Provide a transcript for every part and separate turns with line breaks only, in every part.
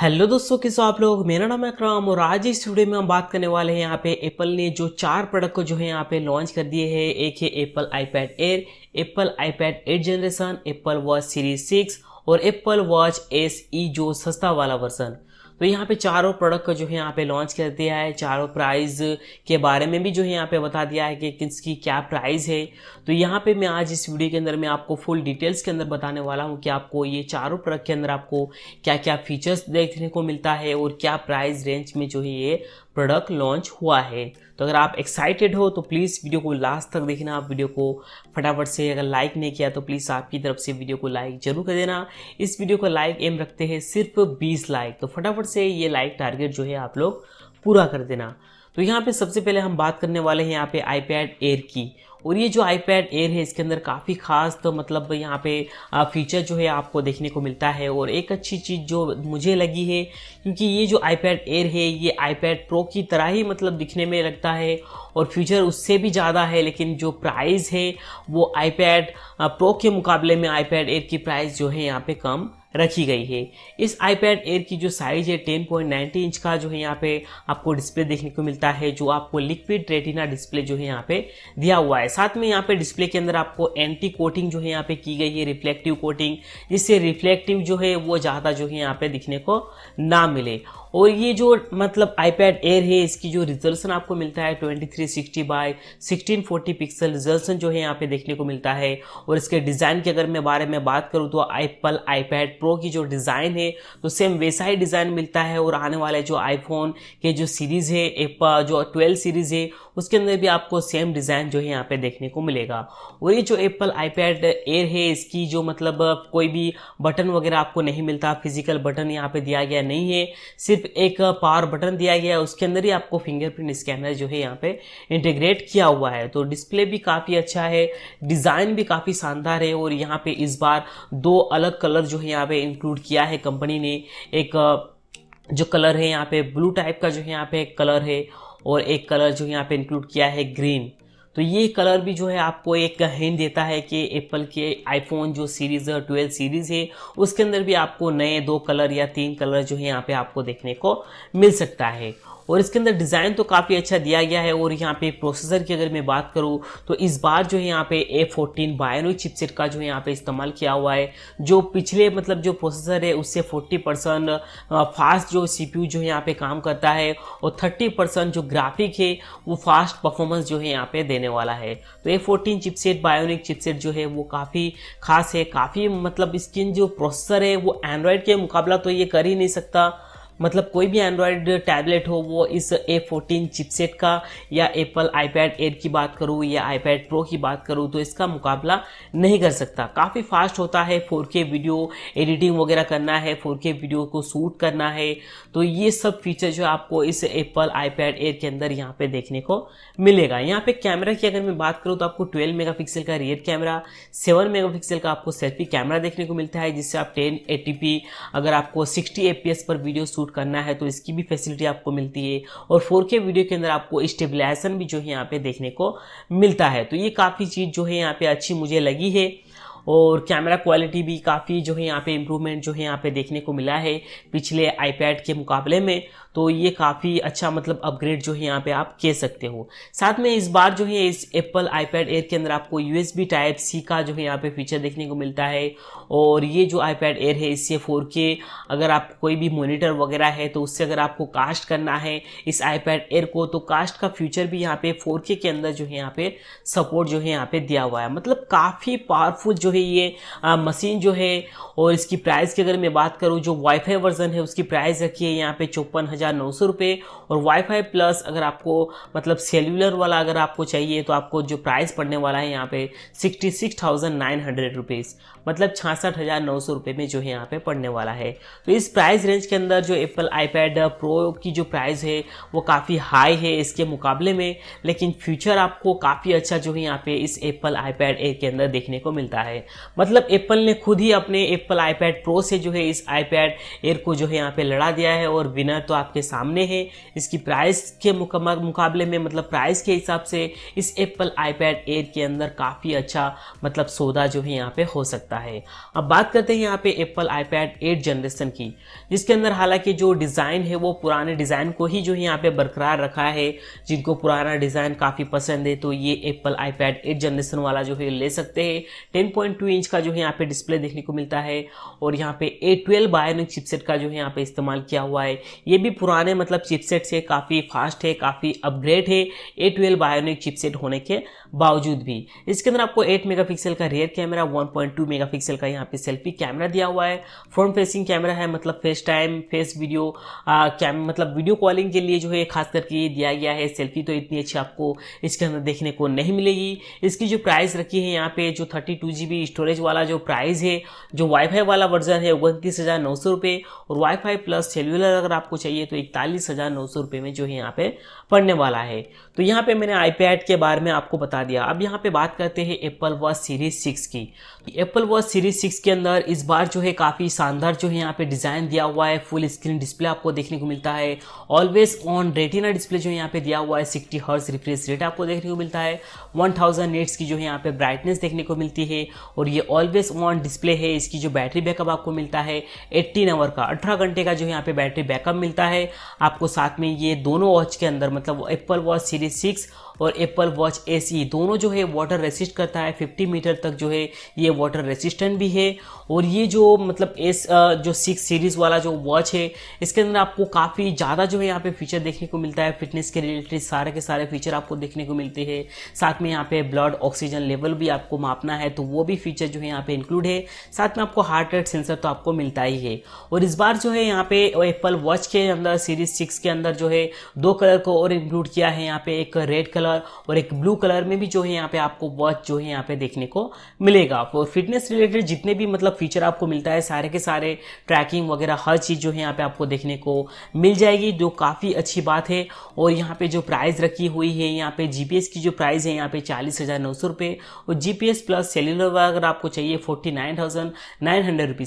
hello दोस्तों किसो आप लोग मेरा नाम है अक्राम और आज इस वीडियो में हम बात करने वाले हैं यहाँ पे एप्पल ने जो चार प्रोडक्ट को जो है यहाँ पे लॉन्च कर दिए हैं एक है Apple iPad Air Apple iPad eight generation Apple Watch series six और एप्पल वॉच एस ई जो सस्ता वाला वर्सन तो यहाँ पे चारों प्रोडक्ट का जो है यहाँ पे लॉन्च कर दिया है चारों प्राइस के बारे में भी जो है यहाँ पे बता दिया है कि किसकी क्या प्राइस है तो यहाँ पे मैं आज इस वीडियो के अंदर मैं आपको फुल डिटेल्स के अंदर बताने वाला हूँ कि आपको ये चारों प्रोडक्ट के अंदर आपको क्या क्या फीचर्स देखने को मिलता है और क्या प्राइस रेंज में जो है ये प्रोडक्ट लॉन्च हुआ है तो अगर आप एक्साइटेड हो तो प्लीज़ वीडियो को लास्ट तक देखना आप वीडियो को फटाफट से अगर लाइक नहीं किया तो प्लीज़ आपकी तरफ से वीडियो को लाइक जरूर कर देना इस वीडियो को लाइक एम रखते हैं सिर्फ 20 लाइक तो फटाफट से ये लाइक टारगेट जो है आप लोग पूरा कर देना तो यहाँ पे सबसे पहले हम बात करने वाले हैं यहाँ पे आईपैड एयर की और ये जो आईपैड एयर है इसके अंदर काफ़ी खास तो मतलब यहाँ पे फीचर जो है आपको देखने को मिलता है और एक अच्छी चीज़ जो मुझे लगी है क्योंकि ये जो आईपैड एयर है ये आईपैड प्रो की तरह ही मतलब दिखने में लगता है और फीचर उससे भी ज़्यादा है लेकिन जो प्राइस है वो आईपैड प्रो के मुकाबले में आईपैड एयर की प्राइस जो है यहाँ पर कम रखी गई है इस पैड एयर की जो साइज़ है 10.90 इंच का जो है यहाँ पे आपको डिस्प्ले देखने को मिलता है जो आपको लिक्विड रेटिना डिस्प्ले जो है यहाँ पे दिया हुआ है साथ में यहाँ पे डिस्प्ले के अंदर आपको एंटी कोटिंग जो है यहाँ पे की गई है रिफ्लेक्टिव कोटिंग जिससे रिफ्लेक्टिव जो है वो ज़्यादा जो है यहाँ पे दिखने को ना मिले और ये जो मतलब आईपैड एयर है इसकी जो रिजोल्यूशन आपको मिलता है 2360 सिक्सटीन फोर्टी पिक्सल रिजोल्यूशन जो है यहाँ पे देखने को मिलता है और इसके डिज़ाइन के अगर मैं बारे में बात करूँ तो एप्पल आईपैड प्रो की जो डिज़ाइन है तो सेम वैसा ही डिज़ाइन मिलता है और आने वाले जो आईफोन के जो सीरीज़ है एप्पल जो ट्वेल्व सीरीज़ है उसके अंदर भी आपको सेम डिज़ाइन जो है यहाँ पे देखने को मिलेगा और ये जो एप्पल आईपैड एयर है इसकी जो मतलब कोई भी बटन वगैरह आपको नहीं मिलता फिजिकल बटन यहाँ पे दिया गया नहीं है सिर्फ एक पावर बटन दिया गया है उसके अंदर ही आपको फिंगरप्रिंट स्कैनर जो है यहाँ पे इंटीग्रेट किया हुआ है तो डिस्प्ले भी काफ़ी अच्छा है डिज़ाइन भी काफ़ी शानदार है और यहाँ पे इस बार दो अलग कलर जो है यहाँ पे इंक्लूड किया है कंपनी ने एक जो कलर है यहाँ पे ब्लू टाइप का जो है यहाँ पे कलर है और एक कलर जो यहाँ पे इंक्लूड किया है ग्रीन तो ये कलर भी जो है आपको एक हिंट देता है कि एप्पल के आईफोन जो सीरीज़ है ट्वेल्व सीरीज़ है उसके अंदर भी आपको नए दो कलर या तीन कलर जो है यहाँ पे आपको देखने को मिल सकता है और इसके अंदर डिज़ाइन तो काफ़ी अच्छा दिया गया है और यहाँ पे प्रोसेसर की अगर मैं बात करूँ तो इस बार जो है यहाँ पे ए फोर्टीन बायनो चिपसेट का जो है यहाँ पे इस्तेमाल किया हुआ है जो पिछले मतलब जो प्रोसेसर है उससे फोर्टी परसेंट फास्ट जो सी जो है यहाँ पे काम करता है और थर्टी परसेंट जो ग्राफिक है वो फास्ट परफॉर्मेंस जो है यहाँ पे देने वाला है तो A fourteen chipset bionic chipset जो है वो काफ़ी खास है काफ़ी मतलब इसकी जो प्रोसेसर है वो एंड्रॉयड के मुकाबला तो ये कर ही नहीं सकता मतलब कोई भी एंड्रॉयड टैबलेट हो वो इस ए फोर्टीन चिपसेट का या एप्पल आईपैड एयर की बात करूँ या आईपैड प्रो की बात करूँ तो इसका मुकाबला नहीं कर सकता काफ़ी फास्ट होता है फोर के वीडियो एडिटिंग वगैरह करना है फोर के वीडियो को शूट करना है तो ये सब फीचर जो आपको इस एप्पल आईपैड एयर के अंदर यहाँ पे देखने को मिलेगा यहाँ पे कैमरा की अगर मैं बात करूँ तो आपको ट्वेल्व मेगा का रियर कैमरा सेवन मेगा का आपको सेल्फी कैमरा देखने को मिलता है जिससे आप टेन अगर आपको सिक्सटी fps पर वीडियो शूट शूट करना है तो इसकी भी फैसिलिटी आपको मिलती है और के वीडियो के अंदर आपको स्टेबलाइजेशन भी जो है यहाँ पे देखने को मिलता है तो ये काफ़ी चीज़ जो है यहाँ पे अच्छी मुझे लगी है और कैमरा क्वालिटी भी काफ़ी जो है यहाँ पे इम्प्रूवमेंट जो है यहाँ पे देखने को मिला है पिछले आईपैड के मुकाबले में तो ये काफ़ी अच्छा मतलब अपग्रेड जो है यहाँ पे आप कह सकते हो साथ में इस बार जो है इस एप्पल आईपैड एयर के अंदर आपको यूएसबी टाइप सी का जो है यहाँ पे फीचर देखने को मिलता है और ये जो आईपैड एयर है इससे फोर के अगर आप कोई भी मोनिटर वगैरह है तो उससे अगर आपको कास्ट करना है इस आईपैड एयर को तो कास्ट का फ्यूचर भी यहाँ पे फोर के अंदर जो है यहाँ पे सपोर्ट जो है यहाँ पे दिया हुआ है मतलब काफ़ी पावरफुल जो है ये मशीन जो है और इसकी प्राइस की अगर मैं बात करूँ जो वाईफाई वर्जन है उसकी प्राइस रखी है यहाँ पे चौपन हज़ार हजार नौ सौ रुपये और वाईफाई प्लस अगर आपको मतलब सेलुलर वाला अगर आपको चाहिए तो आपको जो प्राइस पड़ने वाला है यहाँ पे sixty six thousand nine hundred rupees मतलब छासठ हज़ार नौ सौ रुपये में जो है यहाँ पे पड़ने वाला है तो इस प्राइस रेंज के अंदर जो एप्पल आईपैड प्रो की जो प्राइस है वो काफ़ी हाई है इसके मुकाबले में लेकिन फ्यूचर आपको काफ़ी अच्छा जो है यहाँ पे इस एप्पल आईपैड एयर के अंदर देखने को मिलता है मतलब एप्पल ने खुद ही अपने एप्पल आईपैड प्रो से जो है इस आईपैड एयर को जो है यहाँ पे लड़ा दिया है और विनर तो आप आपके सामने है इसकी प्राइस के मुकाबले में मतलब प्राइस के हिसाब से इस एप्पल आईपैड एयर के अंदर काफ़ी अच्छा मतलब सौदा जो है यहाँ पे हो सकता है अब बात करते हैं यहाँ पे एप्पल आईपैड एट जनरेशन की जिसके अंदर हालांकि जो डिज़ाइन है वो पुराने डिज़ाइन को ही जो है यहाँ पे बरकरार रखा है जिनको पुराना डिज़ाइन काफ़ी पसंद है तो ये एप्पल आईपैड एट जनरेशन वाला जो है ले सकते हैं टेन पॉइंट टू इंच का जो है यहाँ पे डिस्प्ले देखने को मिलता है और यहाँ पे ए ट्वेल्व बायोनिक चिपसेट का जो है यहाँ पे इस्तेमाल किया हुआ है ये भी पुराने मतलब चिपसेट से काफ़ी फास्ट है काफ़ी अपग्रेड है ए ट्वेल्व बायोनिक चिपसेट होने के बावजूद भी इसके अंदर आपको 8 मेगापिक्सल का रियर कैमरा 1.2 मेगापिक्सल का यहाँ पे सेल्फी कैमरा दिया हुआ है फ्रंट फेसिंग कैमरा है मतलब FaceTime face video cam मतलब वीडियो कॉलिंग के लिए जो है खास करके ये दिया गया है सेल्फी तो इतनी अच्छी आपको इसके अंदर देखने को नहीं मिलेगी इसकी जो प्राइस रखी है यहाँ पे जो थर्टी टू स्टोरेज वाला जो प्राइस है जो वाईफाई वाला वर्जन है उनतीस हज़ार नौ सौ और वाईफाई प्लस सेल्यूलर अगर आपको चाहिए तो इकतालीस हज़ार नौ सौ रुपये में जो है यहाँ पे पड़ने वाला है तो यहाँ पे मैंने आईपैड के बारे में आपको बता दिया अब यहाँ पे बात करते हैं एप्पल वॉच सीरीज सिक्स की तो एप्पल वॉच सीरीज सिक्स के अंदर इस बार जो है काफ़ी शानदार जो है यहाँ पे डिज़ाइन दिया हुआ है फुल स्क्रीन डिस्प्ले आपको देखने को मिलता है ऑलवेज ऑन रेटिना डिस्प्ले जो यहाँ पे दिया हुआ है सिक्सटी हर्स रिफ्रेश रेट आपको देखने को मिलता है वन थाउजेंड की जो है यहाँ पे ब्राइटनेस देखने को मिलती है और ये ऑलवेज ऑन डिस्प्ले है इसकी जो बैटरी बैकअप आपको मिलता है एट्टीन आवर का अठारह घंटे का जो है यहाँ पे बैटरी बैकअप मिलता है है आपको साथ में ये दोनों वॉच के अंदर मतलब एप्पल वॉच सीरीज सिक्स और एप्पल वॉच ए दोनों जो है वाटर रेसिस्ट करता है 50 मीटर तक जो है ये वाटर रेसिस्टेंट भी है और ये जो मतलब एस जो सिक्स सीरीज वाला जो वॉच है इसके अंदर आपको काफ़ी ज़्यादा जो है यहाँ पे फीचर देखने को मिलता है फिटनेस के रिलेटेड सारे के सारे फीचर आपको देखने को मिलते हैं साथ में यहाँ पे ब्लड ऑक्सीजन लेवल भी आपको मापना है तो वो भी फीचर जो है यहाँ पे इंक्लूड है साथ में आपको हार्ट रेट सेंसर तो आपको मिलता ही है और इस बार जो है यहाँ पे एप्पल वॉच के अंदर सीरीज सिक्स के अंदर जो है दो कलर को और इंक्लूड किया है यहाँ पे एक रेड कलर कलर और एक ब्लू कलर में भी जो है यहाँ पे आपको वॉच जो है यहाँ पे देखने को मिलेगा और फिटनेस रिलेटेड जितने भी मतलब फीचर आपको मिलता है सारे के सारे ट्रैकिंग वगैरह हर चीज़ जो है यहाँ पे आपको देखने को मिल जाएगी जो काफ़ी अच्छी बात है और यहाँ पे जो प्राइस रखी हुई है यहाँ पे जीपीएस की जो प्राइस है यहाँ पे चालीस और जीपीएस प्लस सेल्यूलर अगर आपको चाहिए फोर्टी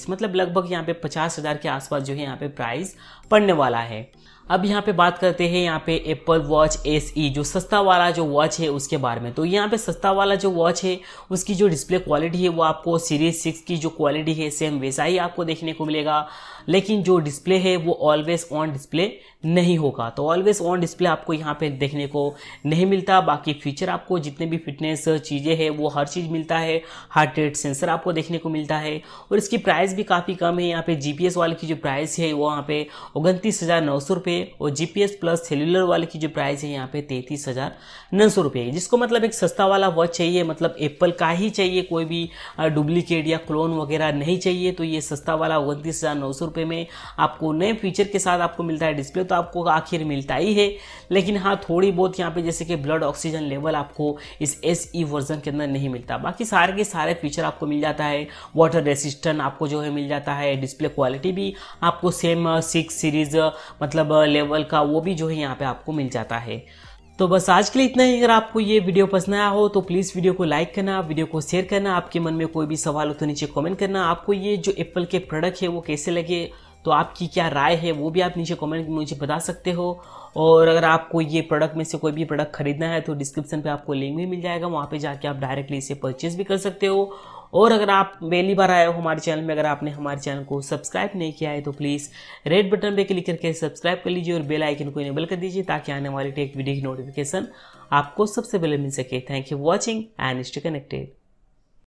मतलब लगभग यहाँ पे पचास के आसपास जो है यहाँ पे प्राइस पड़ने वाला है अब यहाँ पे बात करते हैं यहाँ पे एप्पल वॉच एस ई जो सस्ता वाला जो वॉच है उसके बारे में तो यहाँ पे सस्ता वाला जो वॉच है उसकी जो डिस्प्ले क्वालिटी है वो आपको सीरीज सिक्स की जो क्वालिटी है सेम वैसा ही आपको देखने को मिलेगा लेकिन जो डिस्प्ले है वो ऑलवेज ऑन डिस्प्ले नहीं होगा तो ऑलवेज ऑन डिस्प्ले आपको यहाँ पे देखने को नहीं मिलता बाकी फीचर आपको जितने भी फिटनेस चीज़ें हैं वो हर चीज़ मिलता है हार्ट रेट सेंसर आपको देखने को मिलता है और इसकी प्राइस भी काफ़ी कम है यहाँ पे जीपीएस वाले की जो प्राइस है वो यहाँ पे उनतीस हज़ार नौ सौ रुपये और जीपीएस प्लस सेलुलर वाले की जो प्राइस है यहाँ पे तैंतीस हज़ार नौ सौ रुपये जिसको मतलब एक सस्ता वाला वॉच चाहिए मतलब एप्पल का ही चाहिए कोई भी डुप्लीकेट या क्लोन वगैरह नहीं चाहिए तो ये सस्ता वाला उनतीस हज़ार नौ सौ रुपये में आपको नए फीचर के साथ आपको मिलता है डिस्प्ले तो आपको आखिर मिलता ही है लेकिन हाँ थोड़ी बहुत यहाँ पे जैसे कि ब्लड ऑक्सीजन लेवल आपको इस एस ई वर्जन के अंदर नहीं मिलता बाकी सारे के सारे फीचर आपको मिल जाता है वाटर रेसिस्टेंट आपको जो है मिल जाता है डिस्प्ले क्वालिटी भी आपको सेम सिक्स सीरीज मतलब लेवल uh, का वो भी जो है यहाँ पे आपको मिल जाता है तो बस आज के लिए इतना ही अगर आपको ये वीडियो पसंद आया हो तो प्लीज़ वीडियो को लाइक करना वीडियो को शेयर करना आपके मन में कोई भी सवाल हो तो नीचे कमेंट करना आपको ये जो एप्पल के प्रोडक्ट है वो कैसे लगे तो आपकी क्या राय है वो भी आप नीचे कमेंट में मुझे बता सकते हो और अगर आपको ये प्रोडक्ट में से कोई भी प्रोडक्ट खरीदना है तो डिस्क्रिप्शन पे आपको लिंक भी मिल जाएगा वहाँ पे जाके आप डायरेक्टली इसे परचेज भी कर सकते हो और अगर आप पहली बार आए हो हमारे चैनल में अगर आपने हमारे चैनल को सब्सक्राइब नहीं किया है तो प्लीज़ रेड बटन पर क्लिक करके सब्सक्राइब कर लीजिए और बेल आइकन को इनेबल कर दीजिए ताकि आने वाली टेक वीडियो की नोटिफिकेशन आपको सबसे पहले मिल सके thank you watching and stay connected